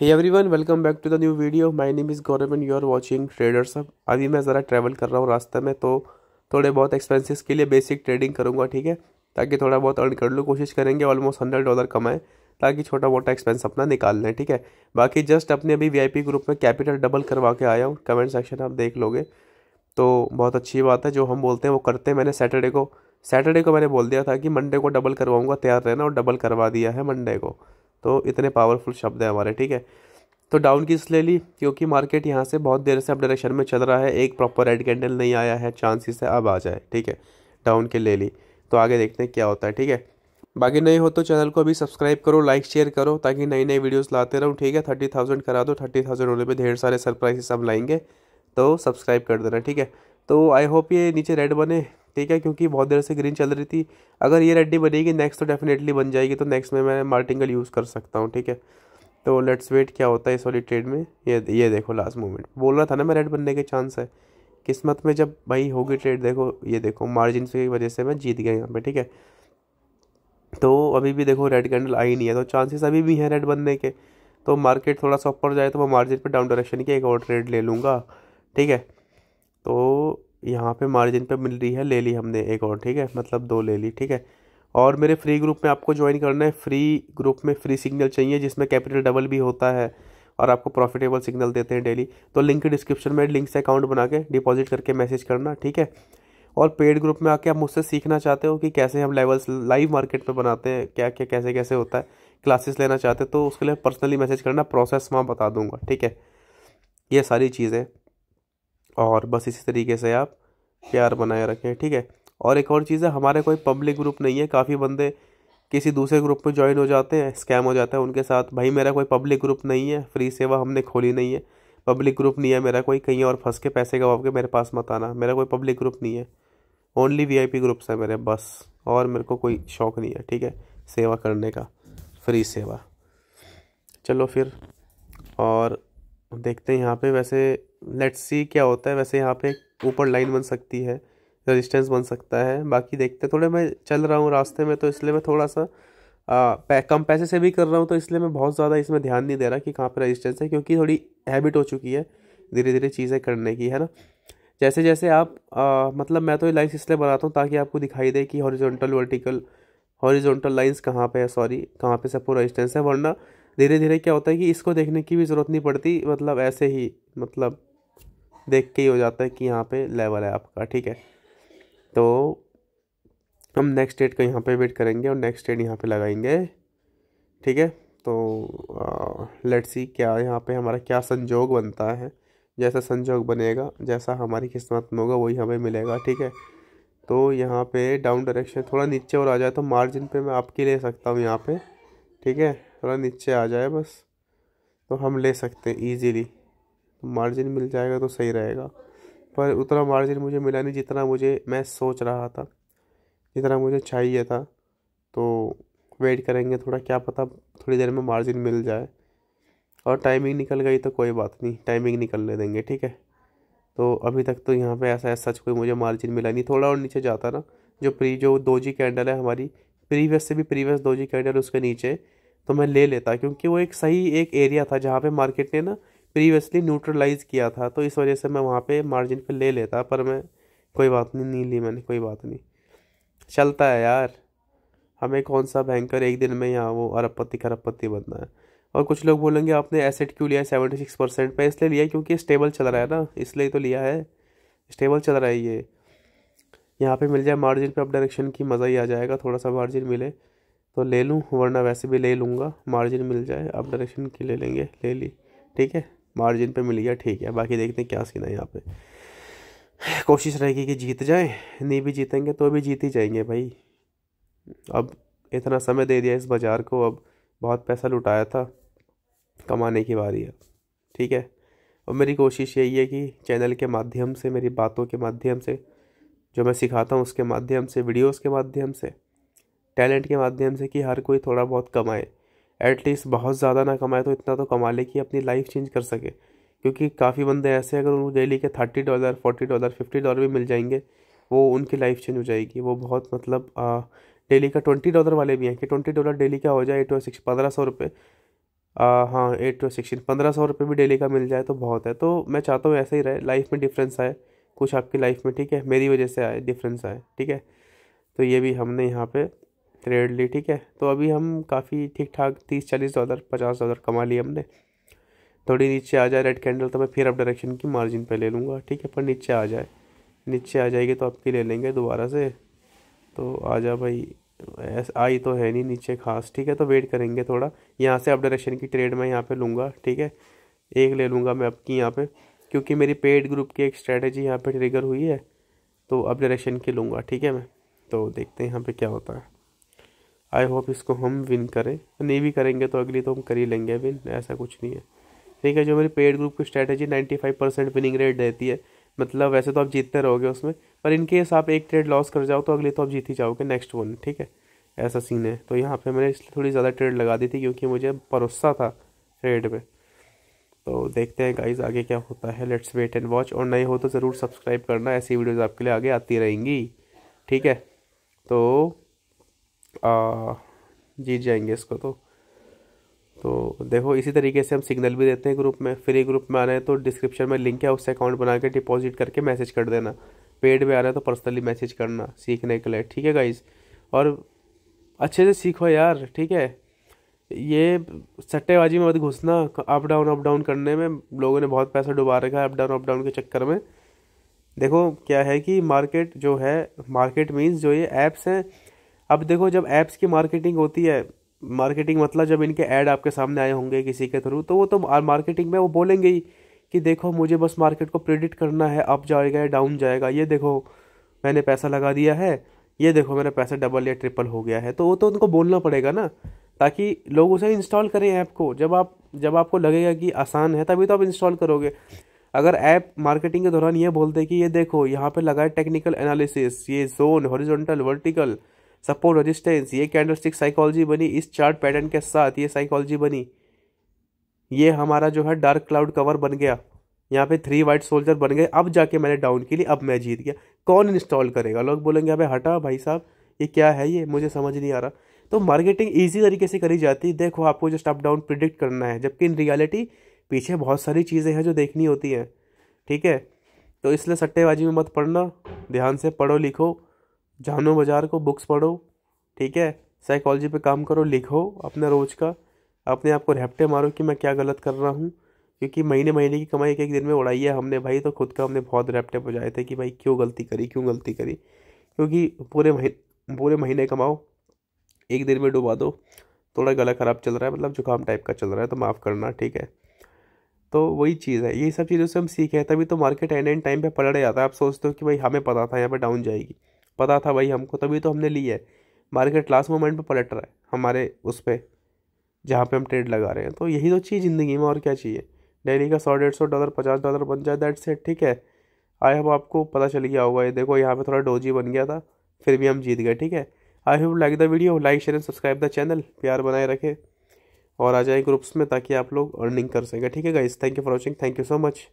hey everyone welcome back to the new video my name is Gaurav and you are watching traders अब अभी मैं ज़रा travel कर रहा हूँ रास्ते में तो थोड़े बहुत एक्सपेंसेस के लिए बेसिक ट्रेडिंग करूँगा ठीक है ताकि थोड़ा बहुत अर्न कर लूँ कोशिश करेंगे ऑलमोस्ट हंड्रेड डॉलर कमाएँ ताकि छोटा मोटा एक्सपेंस अपना निकाल लें ठीक है बाकी जस्ट अपने अभी वी ग्रुप में कैपिटल डबल करवा के आया हूँ कमेंट सेक्शन आप देख लोगे तो बहुत अच्छी बात है जो हम बोलते हैं वो करते हैं मैंने सैटरडे को सैटरडे को मैंने बोल दिया था कि मंडे को डबल करवाऊँगा तैयार रहना और डबल करवा दिया है मंडे को तो इतने पावरफुल शब्द हैं हमारे ठीक है तो डाउन की इसलिए ली क्योंकि मार्केट यहाँ से बहुत देर से अब डायरेक्शन में चल रहा है एक प्रॉपर रेड कैंडल नहीं आया है चांसेस है अब आ जाए ठीक है डाउन के ले ली तो आगे देखते हैं क्या होता है ठीक है बाकी नहीं हो तो चैनल को अभी सब्सक्राइब करो लाइक शेयर करो ताकि नई नई वीडियोस लाते रहो ठीक है थर्टी थाउजेंड करा दो थर्टी थाउजेंड होने पे ढेर सारे सरप्राइजेस हम लाएंगे तो सब्सक्राइब कर देना ठीक है तो आई होप ये नीचे रेड बने ठीक है क्योंकि बहुत देर से ग्रीन चल रही थी अगर ये रेड नहीं बनेगी नेक्स्ट तो डेफिनेटली बन जाएगी तो नेक्स्ट में मैं मार्टिंगल यूज़ कर सकता हूँ ठीक है तो लेट्स वेट क्या होता है इस वाली ट्रेड में ये ये देखो लास्ट मोमेंट बोल रहा था ना मैं रेड बनने के चांस है किस्मत में जब भाई होगी ट्रेड देखो ये देखो मार्जिन की वजह से मैं जीत गया यहाँ पर ठीक है तो अभी भी देखो रेड कैंडल आई नहीं है तो चांसेस अभी भी हैं रेड बनने के तो मार्केट थोड़ा सा ऊपर जाए तो मैं मार्जिन पर डाउन डायरेक्शन की एक और ट्रेड ले लूँगा ठीक है यहाँ पे मार्जिन पे मिल रही है ले ली हमने एक और ठीक है मतलब दो ले ली ठीक है और मेरे फ्री ग्रुप में आपको ज्वाइन करना है फ्री ग्रुप में फ्री सिग्नल चाहिए जिसमें कैपिटल डबल भी होता है और आपको प्रॉफिटेबल सिग्नल देते हैं डेली तो लिंक डिस्क्रिप्शन में लिंक से अकाउंट बना के डिपॉजिट करके मैसेज करना ठीक है और पेड ग्रुप में आके आप मुझसे सीखना चाहते हो कि कैसे हम लेवल्स लाइव मार्केट पर बनाते हैं क्या क्या कैसे कैसे होता है क्लासेस लेना चाहते हो तो उसके लिए पर्सनली मैसेज करना प्रोसेस मैं बता दूंगा ठीक है ये सारी चीज़ें और बस इसी तरीके से आप प्यार बनाए रखें ठीक है और एक और चीज़ है हमारे कोई पब्लिक ग्रुप नहीं है काफ़ी बंदे किसी दूसरे ग्रुप में ज्वाइन हो जाते हैं स्कैम हो जाता है उनके साथ भाई मेरा कोई पब्लिक ग्रुप नहीं है फ्री सेवा हमने खोली नहीं है पब्लिक ग्रुप नहीं है मेरा कोई कहीं और फंस के पैसे गवा के मेरे पास मत आना मेरा कोई पब्लिक ग्रुप नहीं है only V I P groups है मेरे बस और मेरे को कोई शौक़ नहीं है ठीक है सेवा करने का फ्री सेवा चलो फिर और देखते हैं यहाँ पे वैसे लेट्स सी क्या होता है वैसे यहाँ पे ऊपर लाइन बन सकती है रेजिस्टेंस बन सकता है बाकी देखते थोड़े मैं चल रहा हूँ रास्ते में तो इसलिए मैं थोड़ा सा आ, पै, कम पैसे से भी कर रहा हूँ तो इसलिए मैं बहुत ज़्यादा इसमें ध्यान नहीं दे रहा कि कहाँ पर रजिस्टेंस है क्योंकि थोड़ी हैबिट हो चुकी है धीरे धीरे चीज़ें करने की है ना जैसे जैसे आप आ, मतलब मैं तो ये लाइन्स इसलिए बनाता हूँ ताकि आपको दिखाई दे कि हॉरिजॉन्टल वर्टिकल हॉरिजॉन्टल लाइंस कहाँ पे है सॉरी कहाँ पे सबको रेजिस्टेंस है वरना धीरे धीरे क्या होता है कि इसको देखने की भी ज़रूरत नहीं पड़ती मतलब ऐसे ही मतलब देख के ही हो जाता है कि यहाँ पे लेवल है आपका ठीक है तो हम नेक्स्ट डेट का यहाँ पे वेट करेंगे और नेक्स्ट डेट यहाँ पे लगाएंगे ठीक है तो लेट्स सी क्या यहाँ पे हमारा क्या संजोग बनता है जैसा संजोग बनेगा जैसा हमारी किस्मत में होगा वही हमें मिलेगा ठीक है तो यहाँ पे डाउन डायरेक्शन थोड़ा नीचे और आ जाए तो मार्जिन पे मैं आपकी ले सकता हूँ यहाँ पे ठीक है थोड़ा नीचे आ जाए बस तो हम ले सकते हैं ईजीली मार्जिन मिल जाएगा तो सही रहेगा पर उतना मार्जिन मुझे मिला नहीं जितना मुझे मैं सोच रहा था जितना मुझे चाहिए था तो वेट करेंगे थोड़ा क्या पता थोड़ी देर में मार्जिन मिल जाए और टाइमिंग निकल गई तो कोई बात नहीं टाइमिंग निकलने देंगे ठीक है तो अभी तक तो यहाँ पे ऐसा ऐसा सच कोई मुझे मार्जिन मिला नहीं थोड़ा और नीचे जाता ना जो प्री जो दो जी कैंडल है हमारी प्रीवियस से भी प्रीवियस दो जी कैंडल उसके नीचे तो मैं ले लेता क्योंकि वो एक सही एक एरिया था जहाँ पे मार्केट ने ना प्रीवियसली न्यूट्रलाइज़ किया था तो इस वजह से मैं वहाँ पे मार्जिन पे ले लेता पर मैं कोई बात नहीं नहीं ली मैंने कोई बात नहीं चलता है यार हमें कौन सा बैंकर एक दिन में यहाँ वो अरबपति खरबपति बनना है और कुछ लोग बोलेंगे आपने एसेट क्यों लिया सेवेंटी सिक्स परसेंट पर इसलिए लिया क्योंकि स्टेबल चल रहा है ना इसलिए तो लिया है स्टेबल चल रहा है ये यहाँ पे मिल जाए मार्जिन पे अब डायरेक्शन की मज़ा ही आ जाएगा थोड़ा सा मार्जिन मिले तो ले लूँ वरना वैसे भी ले लूँगा मार्जिन मिल जाए अब डायरेक्शन की ले लेंगे ले ली ठीक है मार्जिन पे मिल गया ठीक है बाकी देखते हैं क्या सीन है यहाँ पे कोशिश रहेगी कि जीत जाए नहीं भी जीतेंगे तो भी जीत ही जाएंगे भाई अब इतना समय दे दिया इस बाज़ार को अब बहुत पैसा लुटाया था कमाने की बारी है ठीक है और मेरी कोशिश यही है कि चैनल के माध्यम से मेरी बातों के माध्यम से जो मैं सिखाता हूँ उसके माध्यम से वीडियोस के माध्यम से टैलेंट के माध्यम से कि हर कोई थोड़ा बहुत कमाए एटलीस्ट बहुत ज़्यादा ना कमाए तो इतना तो कमा ले कि अपनी लाइफ चेंज कर सके क्योंकि काफ़ी बंदे ऐसे अगर उनको डेली के thirty dollar forty dollar fifty dollar भी मिल जाएंगे वो उनकी लाइफ चेंज हो जाएगी वो बहुत मतलब डेली का ट्वेंटी डॉलर वाले भी हैं कि ट्वेंटी डॉलर डेली का हो जाए एट टू सिक्स पंद्रह सौ रुपये हाँ एट टू सिक्सटीन पंद्रह सौ रुपये भी डेली का मिल जाए तो बहुत है तो मैं चाहता हूँ ऐसा ही रहे लाइफ में डिफरेंस आए कुछ आपकी लाइफ में ठीक है मेरी वजह से आए डिफरेंस आए ठीक है तो ये भी हमने यहाँ पर रेड ली ठीक है तो अभी हम काफ़ी ठीक ठाक तीस चालीस डॉलर पचास डॉलर कमा लिए हमने थोड़ी नीचे आ जाए रेड कैंडल तो मैं फिर अब डायरेक्शन की मार्जिन पे ले लूँगा ठीक है पर नीचे आ जाए नीचे आ जाएगी तो आपकी ले लेंगे दोबारा से तो आ जा भाई आई तो है नहीं नीचे खास ठीक है तो वेट करेंगे थोड़ा यहाँ से अप डायरेक्शन की ट्रेड मैं यहाँ पर लूँगा ठीक है एक ले लूँगा मैं आपकी यहाँ पर क्योंकि मेरी पेड ग्रुप की एक स्ट्रैटेजी यहाँ पर ट्रिगर हुई है तो अब डायरेक्शन की लूँगा ठीक है मैं तो देखते हैं यहाँ पर क्या होता है आई होप इसको हम विन करें नहीं भी करेंगे तो अगली तो हम कर ही लेंगे विन ऐसा कुछ नहीं है ठीक है जो मेरी पेड ग्रुप की strategy ninety five percent winning rate रहती है मतलब वैसे तो आप जीतते रहोगे उसमें पर इन केस आप एक ट्रेड लॉस कर जाओ तो अगले तो आप जीत ही जाओगे नेक्स्ट वन ठीक है ऐसा सीन है तो यहाँ पे मैंने इसलिए थोड़ी ज़्यादा ट्रेड लगा दी थी क्योंकि मुझे भरोसा था ट्रेड पे तो देखते हैं गाइज आगे क्या होता है लेट्स वेट एंड वॉच और नए हो तो ज़रूर सब्सक्राइब करना ऐसी वीडियोज़ आपके लिए आगे आती रहेंगी ठीक है तो जीत जाएंगे इसको तो तो देखो इसी तरीके से हम सिग्नल भी देते हैं ग्रुप में फ्री ग्रुप में आ रहे हैं तो डिस्क्रिप्शन में लिंक है उससे अकाउंट बना के डिपॉजिट करके मैसेज कर देना पेड में आ रहा है तो पर्सनली मैसेज करना सीखने के लिए ठीक है गाइज और अच्छे से सीखो यार ठीक है ये सट्टेबाजी में मत घुसना अप डाउन अप डाउन करने में लोगों ने बहुत पैसा डुबा रखा है अप डाउन अप डाउन के चक्कर में देखो क्या है कि मार्केट जो है मार्केट मीन्स जो ये ऐप्स हैं अब देखो जब ऐप्स की मार्केटिंग होती है मार्केटिंग मतलब जब इनके ऐड आपके सामने आए होंगे किसी के थ्रू तो वो तो मार्केटिंग में वो बोलेंगे ही कि देखो मुझे बस मार्केट को प्रिडिक्ट करना है अप जाएगा या डाउन जाएगा ये देखो मैंने पैसा लगा दिया है ये देखो मेरा पैसा डबल या ट्रिपल हो गया है तो वो तो उनको बोलना पड़ेगा ना ताकि लोग उसे इंस्टॉल करें ऐप को जब आप जब आपको लगेगा कि आसान है तभी तो आप इंस्टॉल करोगे अगर ऐप मार्केटिंग के दौरान ये बोलते कि ये देखो यहाँ पे लगा है टेक्निकल एनालिसिस ये zone horizontal vertical support resistance ये कैंडलस्टिक साइकोलॉजी बनी इस चार्ट पैटर्न के साथ ये साइकोलॉजी बनी ये हमारा जो है डार्क क्लाउड कवर बन गया यहाँ पे थ्री वाइट सोल्जर बन गए अब जाके मैंने डाउन के लिए अब मैं जीत गया कौन इंस्टॉल करेगा लोग बोलेंगे अबे हटा भाई साहब ये क्या है ये मुझे समझ नहीं आ रहा तो मार्केटिंग ईजी तरीके से करी जाती है देखो आपको जस्ट अप डाउन प्रिडिक्ट करना है जबकि इन रियलिटी पीछे बहुत सारी चीज़ें हैं जो देखनी होती हैं ठीक है तो इसलिए सट्टेबाजी में मत पढ़ना ध्यान से पढ़ो लिखो जानो बाजार को बुक्स पढ़ो ठीक है साइकोलॉजी पे काम करो लिखो अपने रोज का अपने आप को रेपटे मारो कि मैं क्या गलत कर रहा हूँ क्योंकि महीने महीने की कमाई एक एक दिन में उड़ाई है हमने भाई तो खुद का हमने बहुत रेपटे बजाए थे कि भाई क्यों गलती करी क्यों गलती करी क्योंकि पूरे महीने पूरे महीने कमाओ एक दिन में डुबा दो थोड़ा गला ख़राब चल रहा है मतलब जुकाम टाइप का चल रहा है तो माफ़ करना ठीक है तो वही चीज़ है ये सब चीज़ों से हम सीखे हैं तभी तो मार्केट एंड एंड टाइम पर पलट जाता है आप सोचते हो कि भाई हमें पता था यहाँ पर डाउन जाएगी पता था भाई हमको तभी तो हमने ली है मार्केट लास्ट मोमेंट पर पलट रहा है हमारे उस पर जहाँ पे हम ट्रेड लगा रहे हैं तो यही तो चाहिए ज़िंदगी में और क्या चाहिए डेली का सौ डेढ़ सौ डॉलर पचास डॉलर बन जाए दैट सेट ठीक है आई होप आपको पता चल गया होगा ये देखो यहाँ पे थोड़ा डोजी बन गया था फिर भी हम जीत गए ठीक है I hope like the video like share and subscribe the channel प्यार बनाए रखें और आ जाए ग्रुप्स में ताकि आप लोग अर्निंग कर सकें ठीक है guys thank you for watching thank you so much